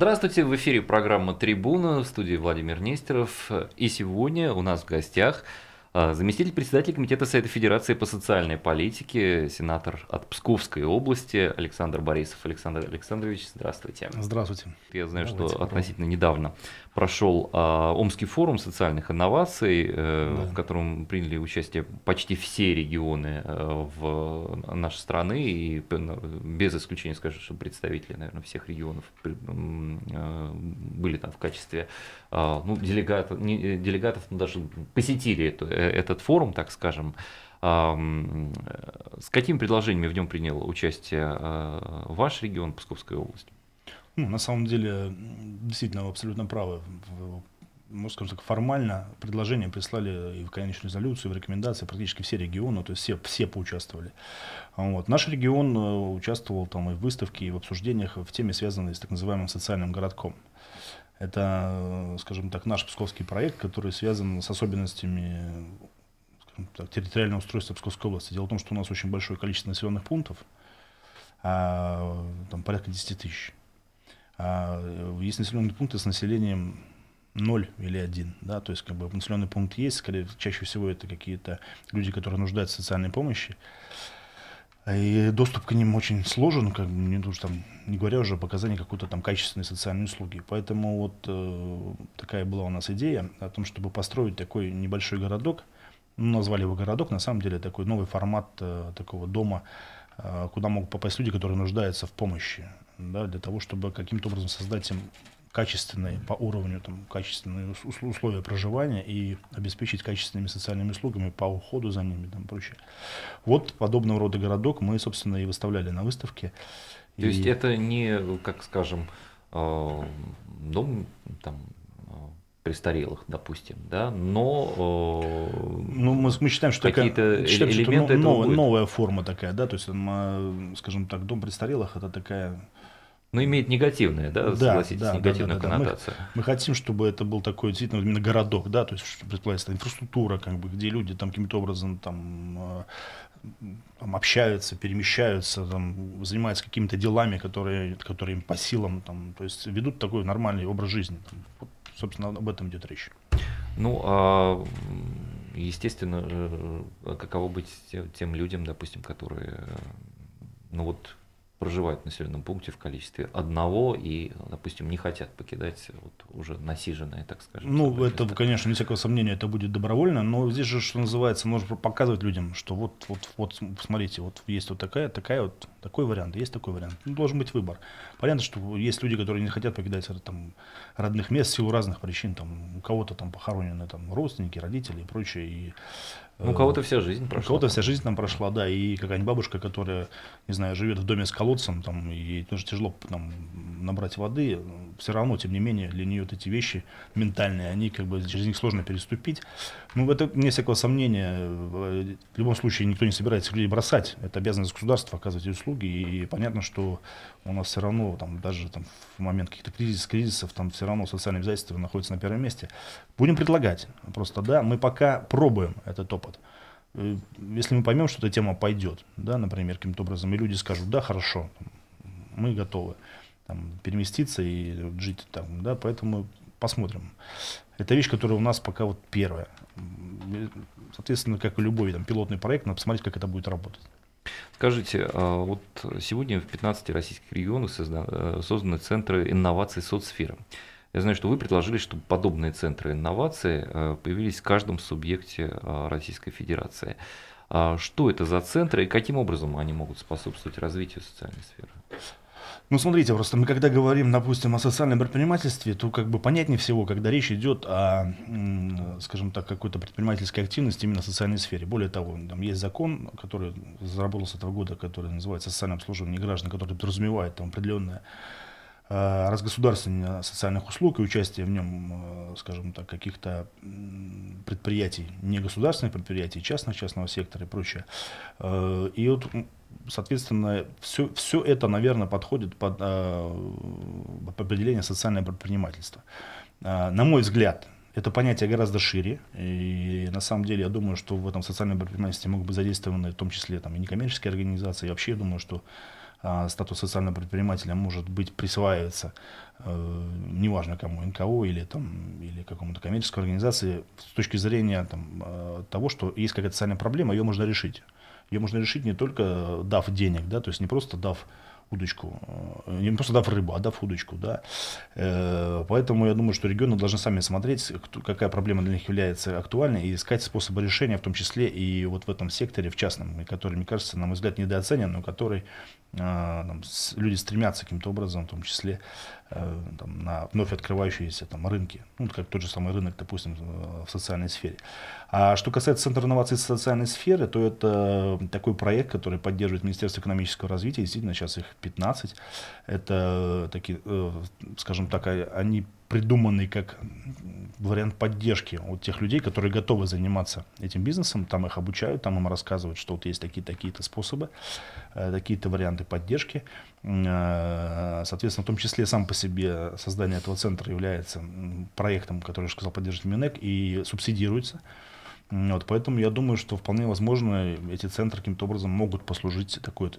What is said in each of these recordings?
Здравствуйте, в эфире программа «Трибуна» в студии Владимир Нестеров. И сегодня у нас в гостях а, заместитель председателя Комитета Совета Федерации по социальной политике, сенатор от Псковской области Александр Борисов. Александр Александрович, здравствуйте. Здравствуйте. Я знаю, Давайте что относительно недавно прошел а, Омский форум социальных инноваций, э, да. в котором приняли участие почти все регионы э, в нашей страны, и ну, без исключения, скажу, что представители, наверное, всех регионов э, были там в качестве а, ну, делегатов, не, э, делегатов ну, даже посетили это, э, этот форум, так скажем. Э, с какими предложениями в нем принял участие а, ваш регион, Псковская область? Ну, на самом деле действительно абсолютно правы. Ну, скажем так, формально предложение прислали и в конечную резолюцию, и в рекомендации практически все регионы, то есть все, все поучаствовали. Вот. Наш регион э, участвовал там и в выставке, и в обсуждениях в теме, связанной с так называемым социальным городком. Это, э, скажем так, наш псковский проект, который связан с особенностями так, территориального устройства Псковской области. Дело в том, что у нас очень большое количество населенных пунктов, а, там порядка 10 тысяч. А э, есть населенные пункты с населением 0 или 1, да, то есть как бы населенный пункт есть, скорее, чаще всего это какие-то люди, которые нуждаются в социальной помощи, и доступ к ним очень сложен, как бы, не, там, не говоря уже о показании какой-то там качественной социальной услуги. Поэтому вот э, такая была у нас идея о том, чтобы построить такой небольшой городок, ну, назвали его городок, на самом деле такой новый формат э, такого дома, э, куда могут попасть люди, которые нуждаются в помощи да, для того, чтобы каким-то образом создать им качественные по уровню там качественные условия проживания и обеспечить качественными социальными услугами по уходу за ними там прочее. Вот подобного рода городок мы, собственно, и выставляли на выставке. То и... есть это не, как скажем, дом а, ну, там престарелых, допустим, да, но э, ну мы, мы считаем, что какие-то считаем, элементы что, ну, нов, будет. новая форма такая, да, то есть, э, скажем так, дом престарелых это такая ну, имеет негативное, да, да согласитесь, да, негативную да, да, коннотацию. Да. Мы, мы хотим, чтобы это был такой действительно именно городок, да, то есть, предполагается, инфраструктура, как бы, где люди там каким-то образом там э, там, общаются, перемещаются, там, занимаются какими-то делами, которые, которые им по силам, там, то есть ведут такой нормальный образ жизни. Там, собственно, об этом идет речь. Ну, а естественно, э, каково быть тем людям, допустим, которые, э, ну вот, проживают в населенном пункте в количестве одного и, допустим, не хотят покидать вот уже насиженное, так скажем. Ну, событие. это, конечно, не всякого сомнения, это будет добровольно, но здесь же, что называется, нужно показывать людям, что вот, вот, вот, смотрите, вот есть вот такая, такая вот такой вариант, есть такой вариант. Ну, должен быть выбор. Понятно, что есть люди, которые не хотят покидать э, там, родных мест в силу разных причин. Там, у кого-то там похоронены там, родственники, родители и прочее. И, ну, у э, кого-то вся жизнь прошла. У кого-то вся жизнь там прошла, да. И какая-нибудь бабушка, которая, не знаю, живет в доме с колодцем, там, и ей тоже тяжело там, набрать воды, все равно, тем не менее, для нее вот эти вещи ментальные, они как бы через них сложно переступить. Ну, это, не всякого сомнения, э, в любом случае никто не собирается людей бросать. Это обязанность государства оказывать услуги услуги. И понятно, что у нас все равно, там, даже там, в момент каких-то кризис, кризисов, там все равно социальное обязательство находится на первом месте. Будем предлагать. Просто да, мы пока пробуем этот опыт. Э, если мы поймем, что эта тема пойдет, да, например, каким-то образом, и люди скажут, да, хорошо, мы готовы там, переместиться и жить там, да, поэтому посмотрим. Это вещь, которая у нас пока вот первая. Соответственно, как и любой там, пилотный проект, надо посмотреть, как это будет работать. Скажите, а, вот сегодня в 15 российских регионах э, созданы центры инноваций соцсферы. Я знаю, что вы предложили, чтобы подобные центры инноваций э, появились в каждом субъекте э, Российской Федерации. А что это за центры и каким образом они могут способствовать развитию социальной сферы? Ну, смотрите, просто мы когда говорим, допустим, о социальном предпринимательстве, то как бы понятнее всего, когда речь идет о, скажем так, какой-то предпринимательской активности именно в социальной сфере. Более того, там есть закон, который заработал с этого года, который называется «Социальное обслуживание граждан», который подразумевает там определенное э, разгосударствование социальных услуг и участие в нем, э, скажем так, каких-то предприятий, не государственных предприятий, частных, частного сектора и прочее. Э, и вот соответственно, все, все это, наверное, подходит под, под э, определение социальное предпринимательство. Э, на мой взгляд, это понятие гораздо шире, и на самом деле я думаю, что в этом социальном предпринимательстве могут быть задействованы в том числе там, и некоммерческие организации, и вообще я думаю, что э, статус социального предпринимателя может быть присваивается э, неважно кому, НКО или, там, или какому-то коммерческой организации с точки зрения там, э, того, что есть какая-то социальная проблема, ее можно решить ее можно решить не только э, дав денег, да, то есть не просто дав удочку, э, не просто дав рыбу, а дав удочку, да. Э, поэтому я думаю, что регионы должны сами смотреть, какая проблема для них является актуальной, и искать способы решения, в том числе и вот в этом секторе, в частном, который, мне кажется, на мой взгляд, недооценен, но который там, люди стремятся каким-то образом, в том числе, Э, там, на вновь открывающиеся там, рынки, ну, как тот же самый рынок, допустим, э, в социальной сфере. А что касается Центра инноваций социальной сферы, то это э, такой проект, который поддерживает Министерство экономического развития, действительно, сейчас их 15. Это такие, скажем так, они придуманный как вариант поддержки от тех людей, которые готовы заниматься этим бизнесом, там их обучают, там им рассказывают, что вот есть такие-то такие способы, э, такие-то варианты поддержки. Э, соответственно, в том числе сам по себе создание этого центра является проектом, который, я уже сказал, поддерживает Минэк и субсидируется. Вот, поэтому я думаю, что вполне возможно э, эти центры каким-то образом могут послужить такой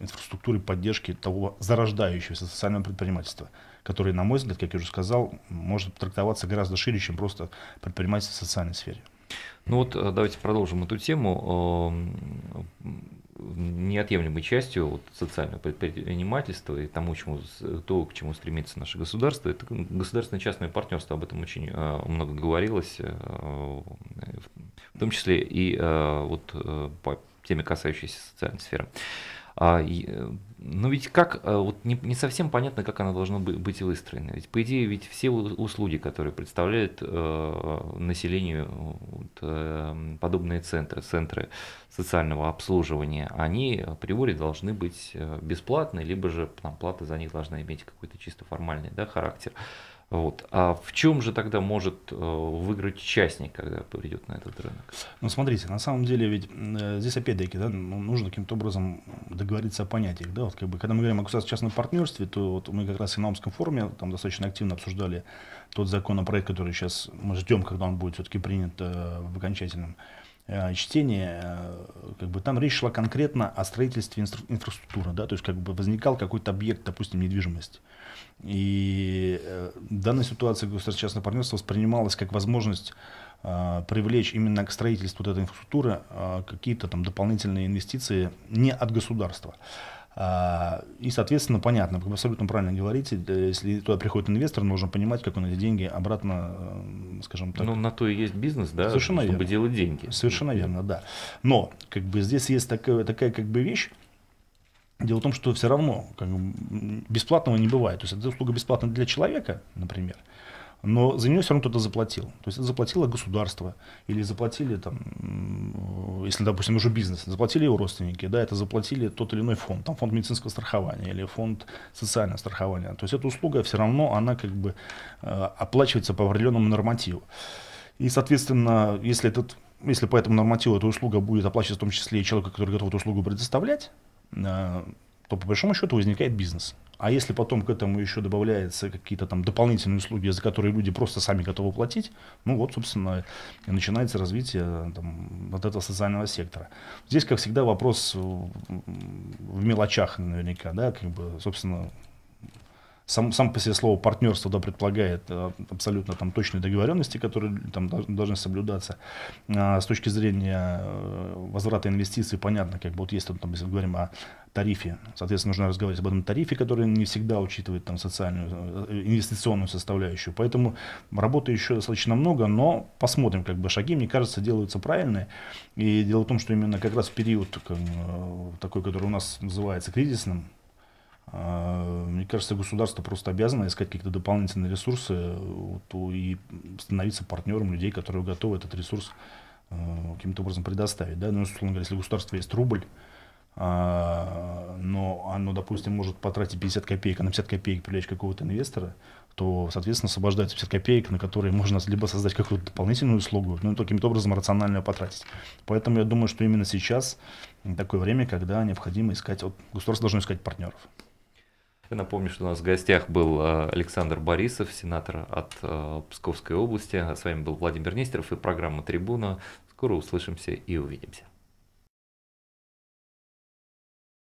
инфраструктурой поддержки того зарождающегося социального предпринимательства, который, на мой взгляд, как я уже сказал, может трактоваться гораздо шире, чем просто предпринимательство в социальной сфере. Ну вот э, давайте продолжим эту тему. Неотъемлемой частью вот, социального предпринимательства и тому, чему, то, к чему стремится наше государство, это государственно-частное партнерство. Об этом очень э, много говорилось в в том числе и э, вот э, по теме, касающейся социальной сферы. А, э, но ведь как, вот не, не совсем понятно, как она должна быть выстроена. Ведь по идее, ведь все услуги, которые представляют э, населению вот, э, подобные центры, центры социального обслуживания, они априори должны быть бесплатны, либо же там, плата за них должна иметь какой-то чисто формальный да, характер. Э, вот. А в чем же тогда может э, выиграть частник, когда придет на этот рынок? Ну, смотрите, на самом деле ведь э, здесь опять-таки да, ну, нужно каким-то образом договориться о понятиях. Да? Вот, как бы, когда мы говорим о государственном партнерстве, то вот мы как раз и на Омском форуме там достаточно активно обсуждали тот законопроект, который сейчас мы ждем, когда он будет все-таки принят э, в окончательном Э, чтение, э, как бы там речь шла конкретно о строительстве инфраструктуры, да, то есть как бы возникал какой-то объект, допустим, недвижимость. И э, данная ситуация государственного партнерства воспринималась как возможность привлечь именно к строительству вот этой инфраструктуры какие-то там дополнительные инвестиции не от государства. А, и, соответственно, понятно, вы абсолютно правильно говорите, если туда приходит инвестор, нужно понимать, как он эти деньги обратно, эм, скажем так. Ну, на то и есть бизнес, да, Совершенно чтобы верно. делать деньги. Совершенно верно, да. Но, как бы, здесь есть такая, такая как бы вещь, Дело в том, что все равно как бы, бесплатного не бывает. То есть эта услуга бесплатна для человека, например, но за нее все равно кто-то заплатил. То есть заплатило государство или заплатили там если, допустим, уже бизнес, заплатили его родственники, да, это заплатили тот или иной фонд, там фонд медицинского страхования или фонд социального страхования. То есть эта услуга все равно, она как бы э, оплачивается по определенному нормативу. И, соответственно, если, этот, если по этому нормативу эта услуга будет оплачиваться в том числе и человека, который готов эту услугу предоставлять, э, то по большому счету возникает бизнес. А если потом к этому еще добавляются какие-то там дополнительные услуги, за которые люди просто сами готовы платить, ну вот, собственно, и начинается развитие там, вот этого социального сектора. Здесь, как всегда, вопрос в мелочах наверняка, да, как бы, собственно, сам, сам по себе слово партнерство да, предполагает э, абсолютно там точные договоренности, которые там должны соблюдаться. А с точки зрения э, возврата инвестиций, понятно, как бы вот есть, там, если мы говорим о тарифе, соответственно, нужно разговаривать об этом тарифе, который не всегда учитывает там социальную, э, инвестиционную составляющую. Поэтому работы еще достаточно много, но посмотрим, как бы шаги, мне кажется, делаются правильные. И дело в том, что именно как раз в период как, такой, который у нас называется кризисным, а, мне кажется, государство просто обязано искать какие-то дополнительные ресурсы вот, и становиться партнером людей, которые готовы этот ресурс э, каким-то образом предоставить. Да? Ну, условно говоря, если у государства есть рубль, а, но оно, допустим, может потратить 50 копеек, а на 50 копеек привлечь какого-то инвестора, то, соответственно, освобождается 50 копеек, на которые можно либо создать какую-то дополнительную услугу, ну, каким-то образом рационально потратить. Поэтому я думаю, что именно сейчас такое время, когда необходимо искать, вот государство должно искать партнеров. Я Напомню, что у нас в гостях был э, Александр Борисов, сенатор от э, Псковской области. А с вами был Владимир Нестеров и программа «Трибуна». Скоро услышимся и увидимся.